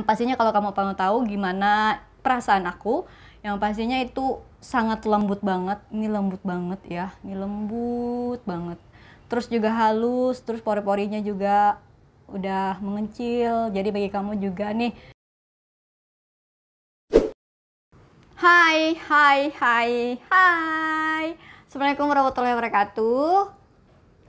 yang pastinya kalau kamu mau tahu gimana perasaan aku yang pastinya itu sangat lembut banget ini lembut banget ya ini lembut banget terus juga halus terus pori-porinya juga udah mengecil jadi bagi kamu juga nih Hai, hai, hai, hai Assalamualaikum warahmatullahi wabarakatuh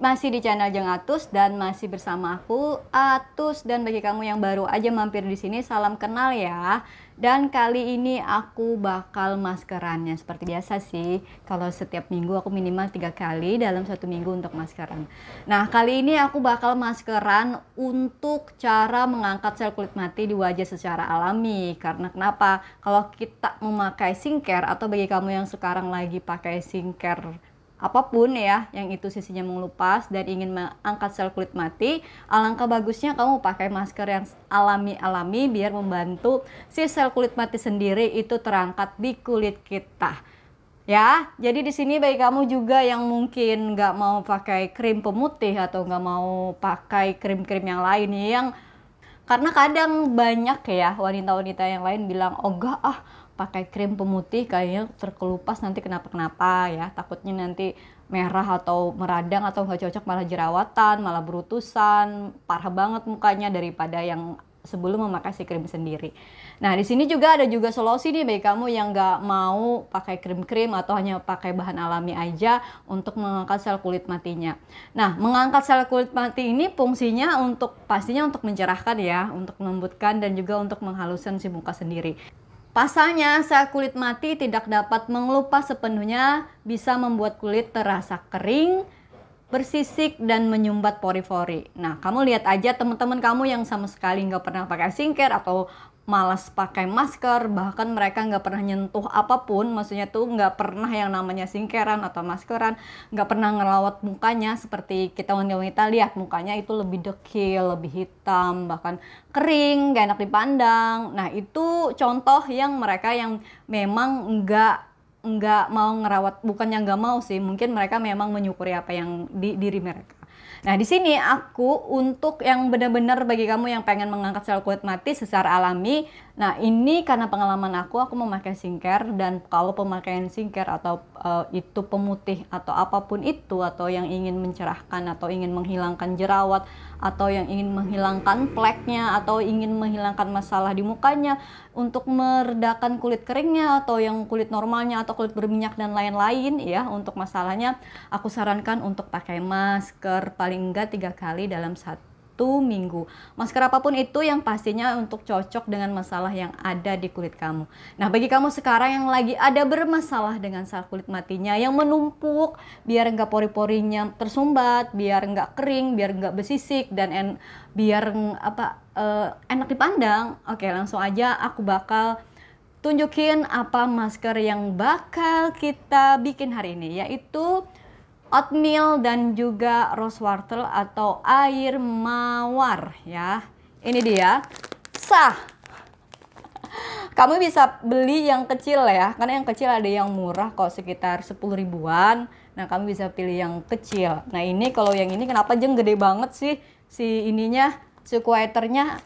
masih di channel Jeng Atus dan masih bersama aku Atus dan bagi kamu yang baru aja mampir di sini salam kenal ya. Dan kali ini aku bakal maskerannya seperti biasa sih. Kalau setiap minggu aku minimal tiga kali dalam satu minggu untuk maskeran. Nah kali ini aku bakal maskeran untuk cara mengangkat sel kulit mati di wajah secara alami. Karena kenapa? Kalau kita memakai skincare atau bagi kamu yang sekarang lagi pakai skincare apapun ya yang itu sisinya mengelupas dan ingin mengangkat sel kulit mati, alangkah bagusnya kamu pakai masker yang alami-alami biar membantu si sel kulit mati sendiri itu terangkat di kulit kita. Ya, jadi di sini bagi kamu juga yang mungkin nggak mau pakai krim pemutih atau nggak mau pakai krim-krim yang lain yang karena kadang banyak ya wanita-wanita yang lain bilang oh enggak ah pakai krim pemutih kayaknya terkelupas nanti kenapa-kenapa ya takutnya nanti merah atau meradang atau nggak cocok malah jerawatan malah berutusan parah banget mukanya daripada yang sebelum memakai si krim sendiri. Nah, di sini juga ada juga solusi nih bagi kamu yang nggak mau pakai krim-krim atau hanya pakai bahan alami aja untuk mengangkat sel kulit matinya. Nah, mengangkat sel kulit mati ini fungsinya untuk pastinya untuk mencerahkan ya, untuk melembutkan dan juga untuk menghaluskan si muka sendiri. Pasalnya, sel kulit mati tidak dapat mengelupas sepenuhnya, bisa membuat kulit terasa kering, bersisik dan menyumbat pori-pori. Nah, kamu lihat aja teman-teman kamu yang sama sekali nggak pernah pakai singker atau malas pakai masker, bahkan mereka nggak pernah nyentuh apapun, maksudnya tuh nggak pernah yang namanya singkeran atau maskeran, nggak pernah ngerawat mukanya seperti kita wanita-wanita lihat mukanya itu lebih dekil, lebih hitam, bahkan kering, gak enak dipandang. Nah itu contoh yang mereka yang memang nggak nggak mau ngerawat bukan yang nggak mau sih mungkin mereka memang menyukuri apa yang di diri mereka nah di sini aku untuk yang benar-benar bagi kamu yang pengen mengangkat sel kulit mati secara alami Nah, ini karena pengalaman aku, aku memakai singker dan kalau pemakaian singker atau uh, itu pemutih atau apapun itu atau yang ingin mencerahkan atau ingin menghilangkan jerawat atau yang ingin menghilangkan pleknya atau ingin menghilangkan masalah di mukanya untuk meredakan kulit keringnya atau yang kulit normalnya atau kulit berminyak dan lain-lain ya untuk masalahnya aku sarankan untuk pakai masker paling enggak tiga kali dalam satu satu minggu. Masker apapun itu yang pastinya untuk cocok dengan masalah yang ada di kulit kamu. Nah, bagi kamu sekarang yang lagi ada bermasalah dengan sel kulit matinya yang menumpuk, biar enggak pori-porinya tersumbat, biar enggak kering, biar enggak besisik dan en biar apa uh, enak dipandang. Oke, langsung aja aku bakal tunjukin apa masker yang bakal kita bikin hari ini yaitu oatmeal dan juga rose water atau air mawar ya. Ini dia. Sah. Kamu bisa beli yang kecil ya, karena yang kecil ada yang murah kok sekitar 10 ribuan. Nah, kamu bisa pilih yang kecil. Nah, ini kalau yang ini kenapa jeng gede banget sih si ininya, si kuaternya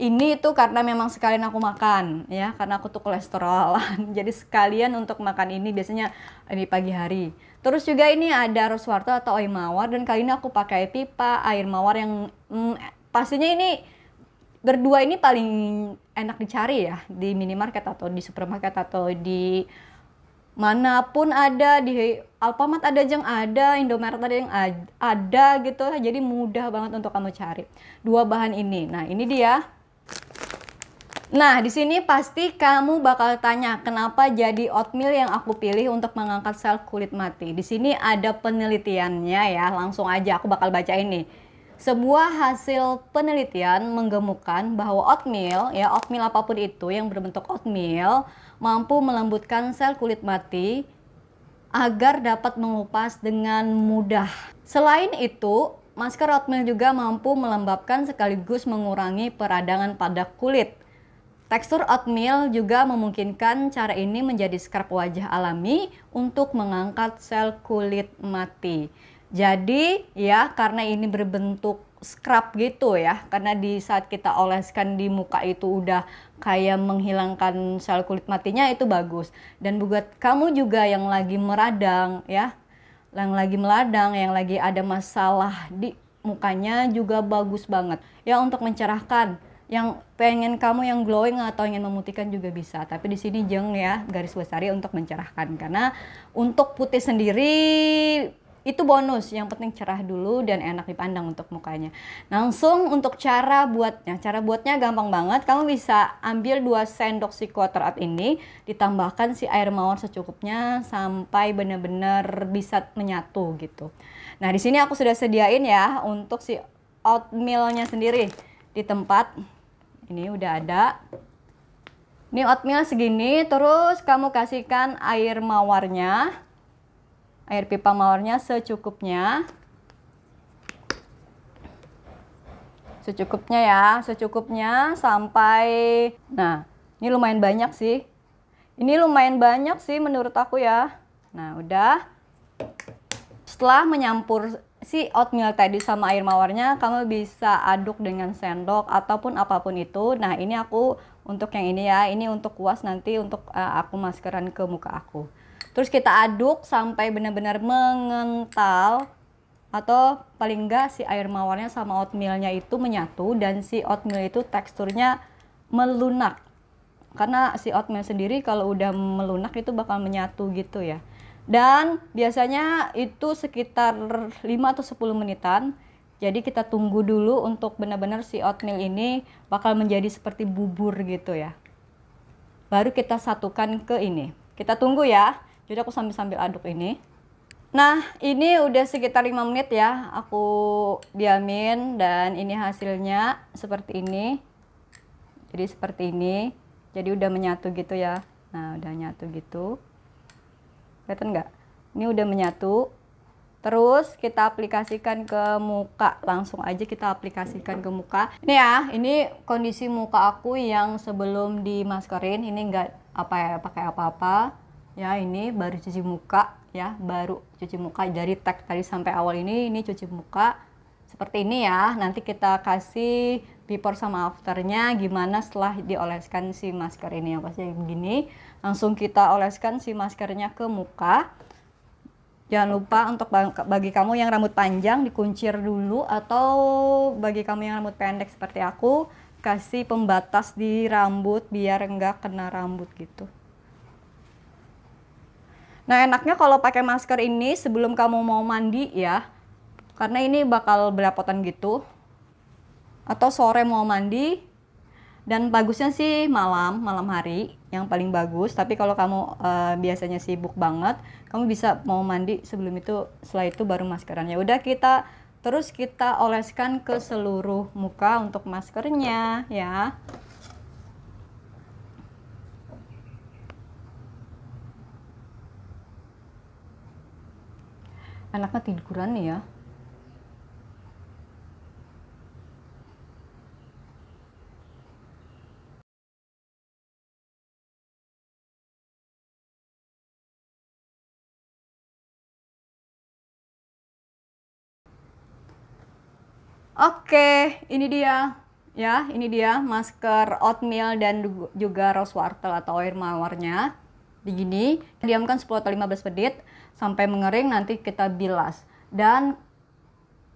ini itu karena memang sekalian aku makan ya karena aku tuh kolesterolan jadi sekalian untuk makan ini biasanya di pagi hari terus juga ini ada roswarto atau air mawar dan kali ini aku pakai pipa air mawar yang hmm, pastinya ini berdua ini paling enak dicari ya di minimarket atau di supermarket atau di manapun ada di Alfamart ada yang ada, Indomaret ada yang ada gitu. Jadi mudah banget untuk kamu cari. Dua bahan ini. Nah, ini dia Nah, di sini pasti kamu bakal tanya, kenapa jadi oatmeal yang aku pilih untuk mengangkat sel kulit mati? Di sini ada penelitiannya ya, langsung aja aku bakal baca ini. Sebuah hasil penelitian menggemukkan bahwa oatmeal, ya oatmeal apapun itu yang berbentuk oatmeal, mampu melembutkan sel kulit mati agar dapat mengupas dengan mudah. Selain itu, Masker oatmeal juga mampu melembabkan sekaligus mengurangi peradangan pada kulit. Tekstur oatmeal juga memungkinkan cara ini menjadi scrub wajah alami untuk mengangkat sel kulit mati. Jadi ya karena ini berbentuk scrub gitu ya, karena di saat kita oleskan di muka itu udah kayak menghilangkan sel kulit matinya itu bagus. Dan buat kamu juga yang lagi meradang ya, yang lagi meladang, yang lagi ada masalah di mukanya juga bagus banget. Ya untuk mencerahkan, yang pengen kamu yang glowing atau ingin memutihkan juga bisa. Tapi di sini jeng ya garis ya untuk mencerahkan karena untuk putih sendiri itu bonus yang penting cerah dulu dan enak dipandang untuk mukanya langsung untuk cara buatnya cara buatnya gampang banget kamu bisa ambil 2 sendok si quarter up ini ditambahkan si air mawar secukupnya sampai benar-benar bisa menyatu gitu nah di sini aku sudah sediain ya untuk si oatmealnya sendiri di tempat ini udah ada ini oatmeal segini terus kamu kasihkan air mawarnya air pipa mawarnya secukupnya secukupnya ya secukupnya sampai nah ini lumayan banyak sih ini lumayan banyak sih menurut aku ya nah udah setelah menyampur si oatmeal tadi sama air mawarnya kamu bisa aduk dengan sendok ataupun apapun itu nah ini aku untuk yang ini ya ini untuk kuas nanti untuk eh, aku maskeran ke muka aku Terus kita aduk sampai benar-benar mengental atau paling enggak si air mawarnya sama oatmealnya itu menyatu dan si oatmeal itu teksturnya melunak karena si oatmeal sendiri kalau udah melunak itu bakal menyatu gitu ya dan biasanya itu sekitar 5 atau 10 menitan jadi kita tunggu dulu untuk benar-benar si oatmeal ini bakal menjadi seperti bubur gitu ya baru kita satukan ke ini kita tunggu ya jadi aku sambil-sambil aduk ini nah ini udah sekitar 5 menit ya aku diamin dan ini hasilnya seperti ini jadi seperti ini jadi udah menyatu gitu ya nah udah nyatu gitu kelihatan nggak ini udah menyatu terus kita aplikasikan ke muka langsung aja kita aplikasikan ke muka ini ya ini kondisi muka aku yang sebelum dimaskerin ini nggak apa ya pakai apa-apa ya ini baru cuci muka ya baru cuci muka dari tag tadi sampai awal ini ini cuci muka seperti ini ya nanti kita kasih before sama afternya gimana setelah dioleskan si masker ini yang pasti begini langsung kita oleskan si maskernya ke muka jangan lupa untuk bagi kamu yang rambut panjang dikuncir dulu atau bagi kamu yang rambut pendek seperti aku kasih pembatas di rambut biar enggak kena rambut gitu Nah, enaknya kalau pakai masker ini sebelum kamu mau mandi ya. Karena ini bakal belepotan gitu. Atau sore mau mandi. Dan bagusnya sih malam, malam hari yang paling bagus. Tapi kalau kamu e, biasanya sibuk banget, kamu bisa mau mandi sebelum itu, setelah itu baru maskeran. Ya udah kita terus kita oleskan ke seluruh muka untuk maskernya ya. enaknya tiduran ya Oke, ini dia ya, ini dia masker oatmeal dan juga rose water atau air mawarnya. Begini, diamkan 10 atau 15 menit sampai mengering nanti kita bilas dan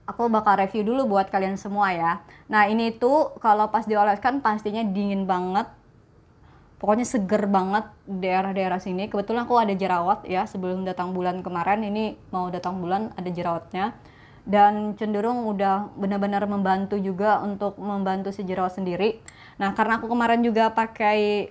aku bakal review dulu buat kalian semua ya nah ini tuh kalau pas dioleskan pastinya dingin banget pokoknya seger banget daerah-daerah sini kebetulan aku ada jerawat ya sebelum datang bulan kemarin ini mau datang bulan ada jerawatnya dan cenderung udah benar-benar membantu juga untuk membantu si jerawat sendiri. Nah, karena aku kemarin juga pakai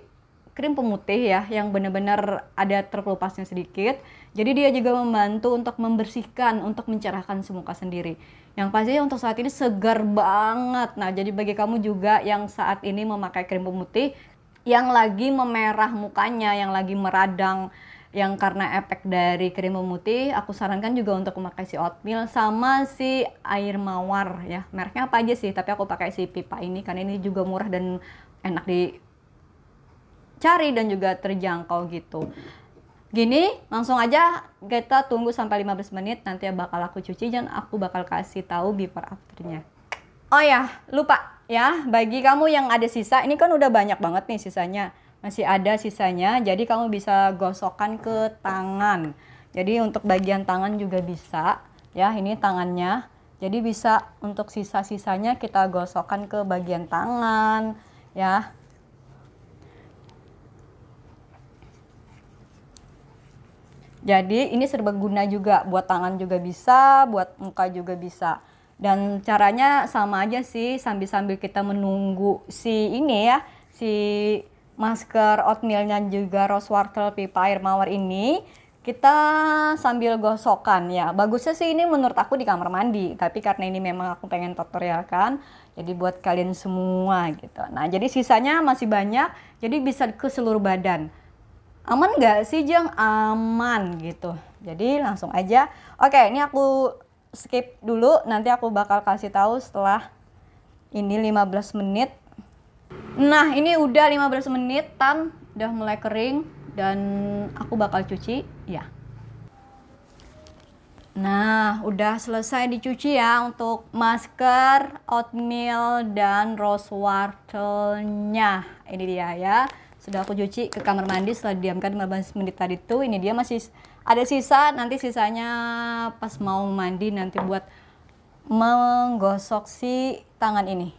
krim pemutih ya yang benar-benar ada terkelupasnya sedikit. Jadi dia juga membantu untuk membersihkan, untuk mencerahkan semuka sendiri. Yang pasti untuk saat ini segar banget. Nah, jadi bagi kamu juga yang saat ini memakai krim pemutih, yang lagi memerah mukanya, yang lagi meradang, yang karena efek dari krim pemutih aku sarankan juga untuk memakai si oatmeal sama si air mawar ya mereknya apa aja sih tapi aku pakai si pipa ini karena ini juga murah dan enak dicari dan juga terjangkau gitu gini langsung aja kita tunggu sampai 15 menit nanti bakal aku cuci dan aku bakal kasih tahu before afternya oh ya lupa ya bagi kamu yang ada sisa ini kan udah banyak banget nih sisanya masih ada sisanya jadi kamu bisa gosokkan ke tangan jadi untuk bagian tangan juga bisa ya ini tangannya jadi bisa untuk sisa-sisanya kita gosokkan ke bagian tangan ya Jadi ini serbaguna juga, buat tangan juga bisa, buat muka juga bisa. Dan caranya sama aja sih, sambil-sambil kita menunggu si ini ya, si masker oatmealnya juga rose water pipa air mawar ini kita sambil gosokan ya. Bagusnya sih ini menurut aku di kamar mandi, tapi karena ini memang aku pengen tutorialkan, jadi buat kalian semua gitu. Nah, jadi sisanya masih banyak, jadi bisa ke seluruh badan aman nggak sih Jeng? Aman gitu. Jadi langsung aja. Oke, ini aku skip dulu. Nanti aku bakal kasih tahu setelah ini 15 menit. Nah, ini udah 15 menit tan udah mulai kering dan aku bakal cuci ya. Nah, udah selesai dicuci ya untuk masker, oatmeal, dan rose wortelnya. Ini dia ya sudah aku cuci ke kamar mandi setelah diamkan 15 menit tadi tuh ini dia masih ada sisa nanti sisanya pas mau mandi nanti buat menggosok si tangan ini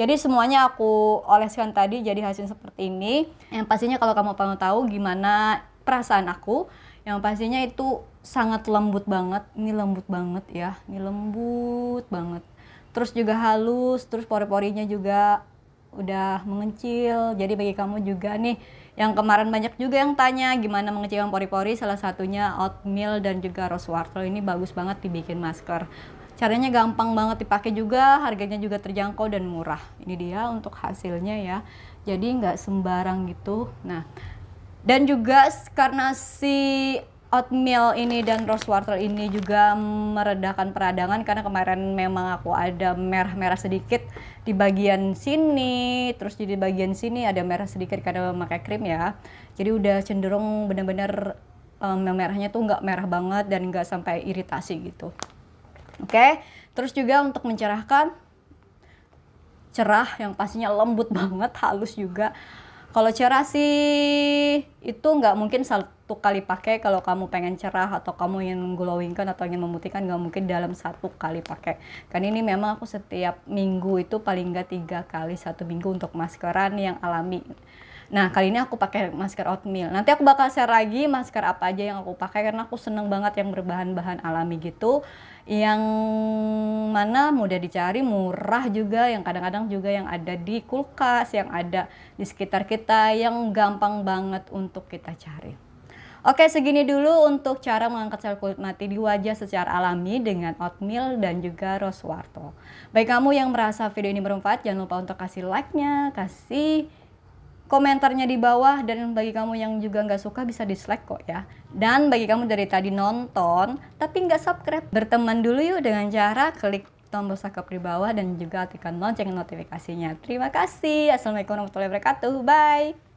jadi semuanya aku oleskan tadi jadi hasil seperti ini yang pastinya kalau kamu pengen tahu gimana perasaan aku yang pastinya itu sangat lembut banget ini lembut banget ya ini lembut banget terus juga halus terus pori-porinya juga udah mengecil. Jadi bagi kamu juga nih yang kemarin banyak juga yang tanya gimana mengecilkan pori-pori salah satunya oatmeal dan juga rose water ini bagus banget dibikin masker caranya gampang banget dipakai juga harganya juga terjangkau dan murah ini dia untuk hasilnya ya jadi nggak sembarang gitu nah dan juga karena si oatmeal ini dan rose water ini juga meredakan peradangan karena kemarin memang aku ada merah-merah sedikit di bagian sini, terus jadi bagian sini ada merah sedikit karena memakai krim ya. Jadi udah cenderung benar-benar um, merahnya tuh nggak merah banget dan nggak sampai iritasi gitu. Oke, okay? terus juga untuk mencerahkan cerah yang pastinya lembut banget, halus juga. Kalau cerah sih itu nggak mungkin sal satu kali pakai kalau kamu pengen cerah atau kamu ingin glowing kan atau ingin memutihkan nggak mungkin dalam satu kali pakai kan ini memang aku setiap minggu itu paling nggak tiga kali satu minggu untuk maskeran yang alami Nah, kali ini aku pakai masker oatmeal. Nanti aku bakal share lagi masker apa aja yang aku pakai karena aku seneng banget yang berbahan-bahan alami gitu. Yang mana mudah dicari, murah juga, yang kadang-kadang juga yang ada di kulkas, yang ada di sekitar kita, yang gampang banget untuk kita cari. Oke, segini dulu untuk cara mengangkat sel kulit mati di wajah secara alami dengan oatmeal dan juga rose wortel. Baik kamu yang merasa video ini bermanfaat, jangan lupa untuk kasih like-nya, kasih komentarnya di bawah dan bagi kamu yang juga nggak suka bisa dislike kok ya. Dan bagi kamu dari tadi nonton tapi nggak subscribe, berteman dulu yuk dengan cara klik tombol subscribe di bawah dan juga aktifkan lonceng notifikasinya. Terima kasih. Assalamualaikum warahmatullahi wabarakatuh. Bye.